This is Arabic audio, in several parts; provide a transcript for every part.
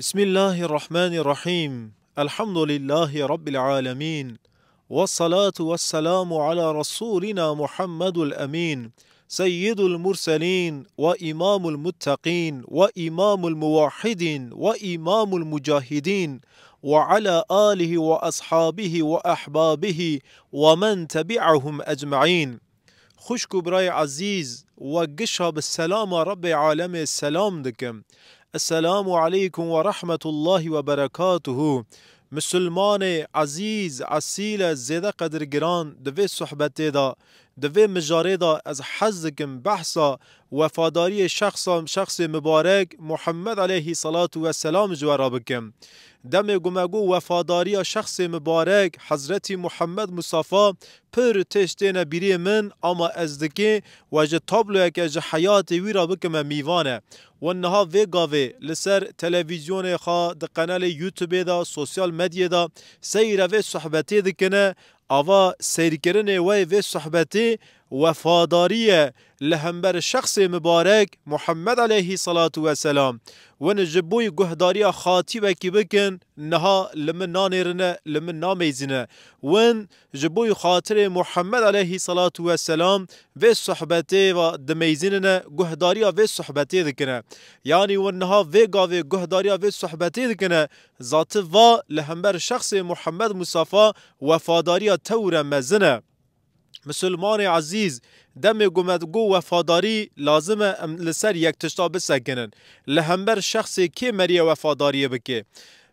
بسم الله الرحمن الرحيم الحمد لله رب العالمين والصلاة والسلام على رسولنا محمد الأمين سيد المرسلين وإمام المتقين وإمام الموحدين وإمام المجاهدين وعلى آله وأصحابه وأحبابه ومن تبعهم أجمعين خشك براي عزيز وقشها بالسلامة رب العالمين السلام دكم السلام علیکم و رحمت الله و برکاته مسلمان عزیز اصیل زیده قدرگران دوی صحبت دا دوی دا از کم بحثا وفاداری شخصا شخص مبارک محمد علیه صلاة و سلام جوارا بکم دم گمگو وفاداری شخص مبارک حضرت محمد مصافا پر تشتین بیری من اما از دکی و جه تابلو که جه حیات ویرا بکم میوانه و نها وی گاوی لسر تلویزیون خوا ده قنال یوتیوب دا سوسیال مدیه دا سیره وی صحبتی دکنه ava seyrikirine ve ve sohbeti وفاداريه لهمبر شخص مبارك محمد عليه الصلاه والسلام ونجبوي جهداريه نجبوی گهداری خاطی نها لمن نانرنه لمن نامیزنه ون جبوي خاطر محمد عليه الصلاه والسلام في صحبته و دمیزنه گهداری و صحبته دکنه يعني ونها في و گاوه گهداری و صحبته دکنه ذات و لهمبر شخص محمد مصطفى وفاداريه تور مزنه مسلماني عزیز دمی گومت گو وفاداری لازم ام لسر یک تشتا بسکنن لهمبر شخصی که مری وفاداری بکه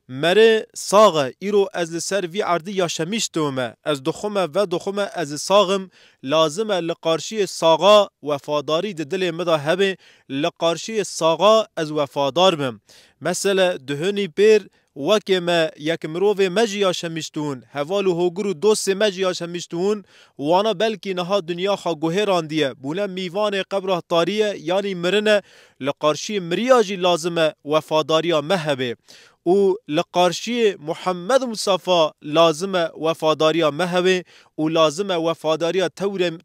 مری ساغ ایرو از لسر وی عردی یا شمیش دومه از دخومه و دخومه از ساغم لازم لقارشی ساغا وفاداری ده دل مدا هبه لقارشی ساغا از وفادار بم مثل دهنی پیر وكي ما يك مروفي مجيا شمشتون هفالو هوغرو دوس مجيا شمشتون وانا بلكي نها دنيا خا جوهران دي بولا ميفان قبره طاريه يعني مرنه لقرشي مرياجي لازمه وفاداريا مهبه او لقارشی محمد مصطفى لازم وفاداریا مهوه او لازم وفاداریا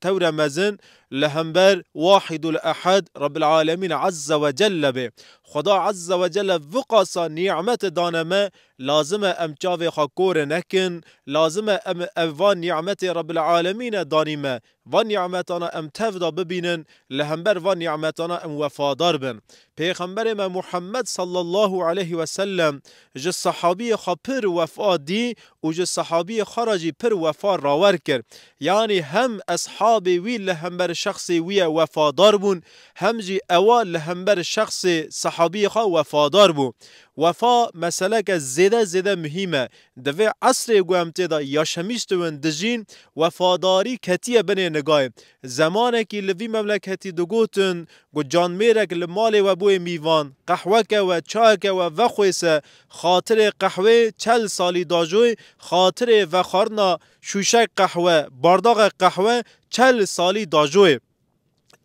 تور, مزن لهمبر واحد الاحد رب العالمين عز وجل به خدا عز وجل وقاس نعمت دانمه لازم ام چاوي خاكور نكن لازم ام اوان نعمت رب العالمين دانيما وان نعمتنا ام تفدا ببينن لهمبر وان نعمتنا ام وفادار بن پیغمبر ما محمد صلى الله عليه وسلم ج صحابي خا وفا دي و ج صحابي خرجي پر وفا راور کر يعني هم اصحاب وي لهمبر شخص وي وفادار بون هم جي اوال لهمبر شخص صحابي خا وفادار بون وفا مسئله که زیده زیده مهمه دوی عصر گویم تیدا یا شمیشت ون دجین وفاداری کتیه بنه نگاه زمانه که لوی مملکتی دگوتن گو جان میرک لمال و بوی میوان قحوه که و چای که و وخویسه خاطر قحوه چل سالی داجوی خاطر وخارنا شوشک قحوه بارداغ قحوه چل سالی داجوی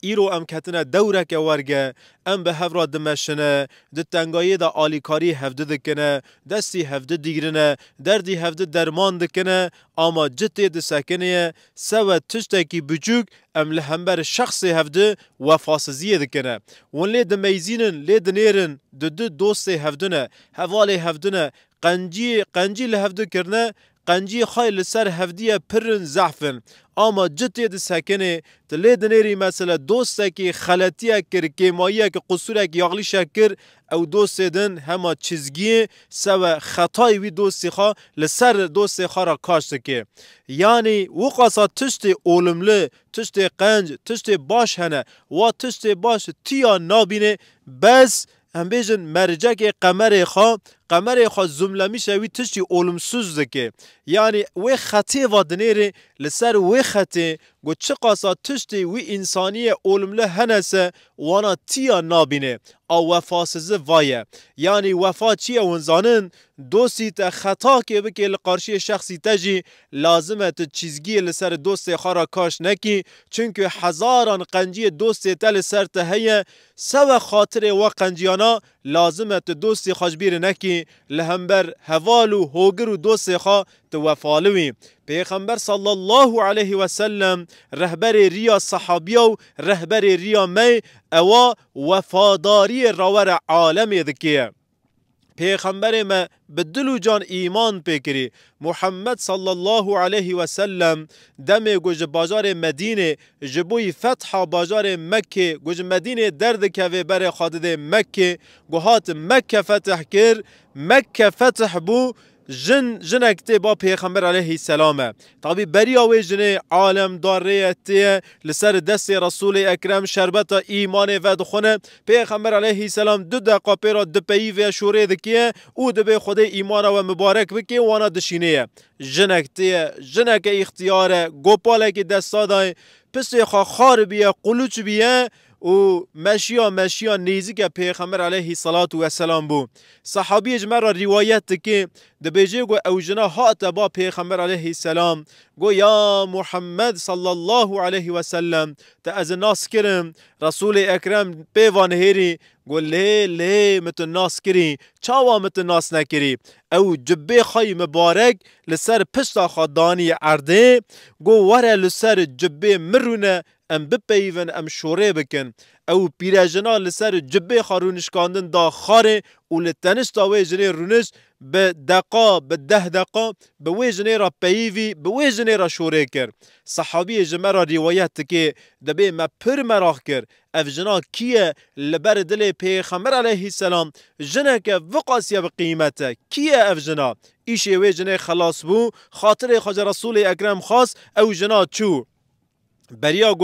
ئیرۆ ئەم کەتنە دەورەکە وەرگە ئەم بە هەڤڕ دمەشنە د تەنگاییدا ئالیکاری هەفت دکنە دەستی هەفت دیگرنە دەردی هەفت دەرمان دکنە ئاما جتێ دسەکنەیە سەوە تشتێکی بچووک ئەم لە هەمبەر شخصی هەفدە وەفاسزیە دکنە ون لێ دمەیزینن لێ دنێرن د دو دۆستی هەفتنە هەواڵی هەفتنە قەنجی قەنجی لە هەفتکردە قنجي خاي لسر هفدية پرن زحفن اما جتي د سکنه تلې د نری مسله دوسته کې خلطیه کر کیماییه کې قصوره کې یغلی شکر او دوست دن هما چیزگی سو خطای وی دوستی خوا لسر دوستی خوا را کاشت که یعنی وقاسا تشت اولمله تشت قنج تشت باش هنه و تشت باش تیا نابینه بس هم بیجن مرجک قمر خوا قمرê xwe zumlemîşe wî tiştî olumsuz dike yani wê xetê vadinêrê li ser wê xetê got çi qasa tiştê wî insaniye olumle hene se wana tiya nabîne a vefasizi vaye yani vefa çiye hûn zanin dostî te xetakê bike li qarşiyê şexsî te jî lazim e tu çizgiyê li ser dostê xwe ra kaş nekî çunkü hezaran qenciyê dostê te li ser te heye sewe xatirê we qenciyana لازمه ته دوست خجبیر نه کی لهمبر حوالو هوګرو دوست خا ته وفالوي پیغمبر صلی الله علیه و سلم رهبر ریا صحابی و رهبر ریا می اوا وفاداری راور عالم دکیه پیغمبر ما بدلو جان ایمان پیکری محمد صلی الله علیه و سلم دم گوج بازار مدینه جبوی فتح بازار مکه گوج مدینه درد که بر خادد مکه گوهات مکه فتح کر مکه فتح بو جن جنك تي با پیغمبر عليه السلام طبي بريا وي جن عالم داريتي لسر دست رسول اكرم شربت ايمان و دخونه پیغمبر عليه السلام دو دقا پیرا د پی و شوره دکي او د به خدای ایمان و مبارک بکي وانا دشینه جنك تي جنك اختیار گوپاله کی دستا دای پس خا خار بیا قلوچ بیا و مشیا مشیا نزیک پیغمبر علیه الصلاة و السلام بو صحابی جمر روایت که د بیجه گو اوجنا هات با پیغمبر علیه السلام گو یا محمد صلی الله علیه و سلم تا از ناس کرم رسول اکرم پیوان هری گو لی لی مت ناس کری چاوا مت ناس نکری او جبه خی مبارک لسر پشتا خدانی عرده گو وره لسر جبه مرونه ئەم بپەیڤن ئەم شۆڕێ bikin ew pîrejina li ser cibê xarûnişkandin da xarê û li tenişta wê jinê rûniş bi deqa bi deh deqa bi wê jinê ra peyîvî bi wê jinê ra şorê kir. Sehabiyê ji me ra rîwayet dike debê me pir merax kir. Ev jina kiye li ber dilê pêxemer aleyhî selam jineke viqasiye bi qîmete kiye ev jina? Îşê wê jinê xelas bû, xatirê xwaca Resulê Ekrem xas ew jina çû. بریا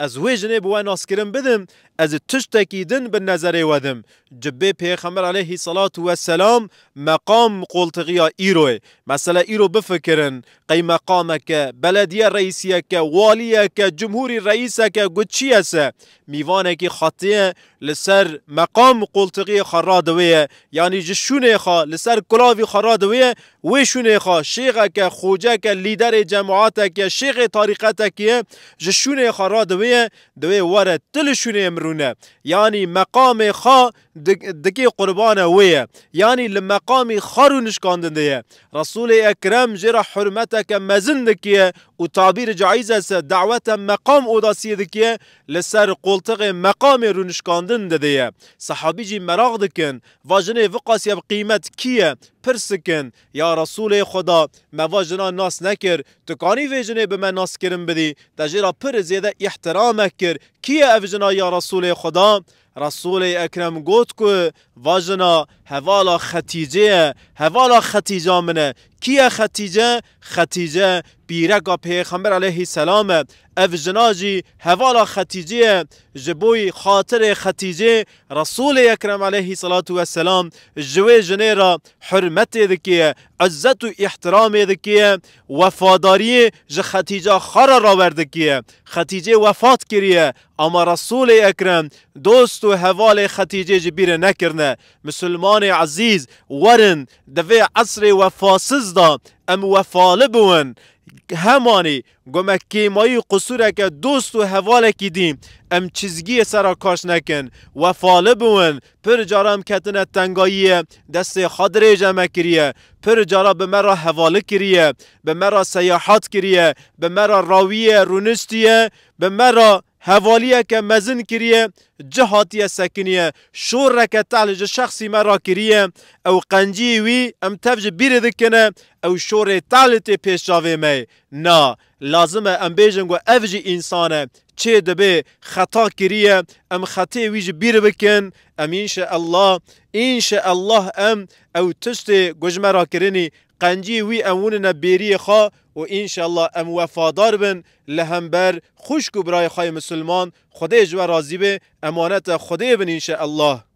از وی جنه بو ناسکرم بدم ez tiştekî din bi nezerê we dim cibbê pêxember aleyhî salat ve selam meqam qoltiqiya îroê mesela îro bifikirin qey meqameke belediye reîsiyeke waliyeke cumhurî reîseke got çiye se mîvanekî xatiye li ser meqam qoltiqiyê xera diwêye yanî ji şûnê xa li ser kulavî xera diwêye wê şûnê xa şêxeke xoceke lîderê cemaateke şêxê tarîqetekiye ji şûnê xera diwêye diwê were til şûnê mirû كارونه يعني مقام خا دكي قربانا ويا يعني لمقام خارو نشكان ديه رسول اكرم جرى حرمتك مزن دكي وتعبير جعيزة دعوة مقام اوداسي دكي لسر قلتق مقام رونش نشكان ديه صحابي جي مراغ دكن واجنه وقاسي بقيمت كي پرس یا رسول خدا موا جنا ناس نکر تو کانی وی جنه به من ناس کرم بدی تجیرا پر زیده احترام کر کیه او جنا یا رسول خدا رسول اکرم گوت کو واژنا حوالا ختیجه حوالا ختیجه منه کی ختیجه ختیجه بیرگا پیغمبر علیه السلام اف جناجی حوالا ختیجه جبوی خاطر ختیجه رسول اکرم علیه السلام جوی جنه را حرمت دکیه عزت و احترام دکیه وفاداری ج ختیجه خار را وردکیه ختیجه وفات کریه اما رسول اکرم دوست و حوال ختیجه جبیر نکرنه مسلمان عزیز ورن دوی عصر و فاسز دا ام وفاله بون همانی گمکی مایی قصوره که دوست و حواله کی دیم ام چیزگی سرا کاش نکن و فاله بون پر جارم کتن تنگاییه دست خادر جمع کریه پر جارا به مرا حواله کریه به مرا سیاحات کریه به مرا راویه رونستیه به مرا هوالیه که مزن کریه جهاتی سکنیه شور رکه تعلج شخصی مرا کریه او قنجی وی ام تفج بیره دکنه او شور پیش پیشاوی می نا لازم ام بیجن گو او جی انسانه چه دبه خطا کریه ام خطه ویج بیر بکن ام انشاء الله انشاء الله ام او تشت گجمرا کرنی قنجی وی اموننا بیری خوا و انشاء الله ام وفادار بن لهم بر کو برای خواه مسلمان خدای جوه راضی به امانت خدای بن انشاء الله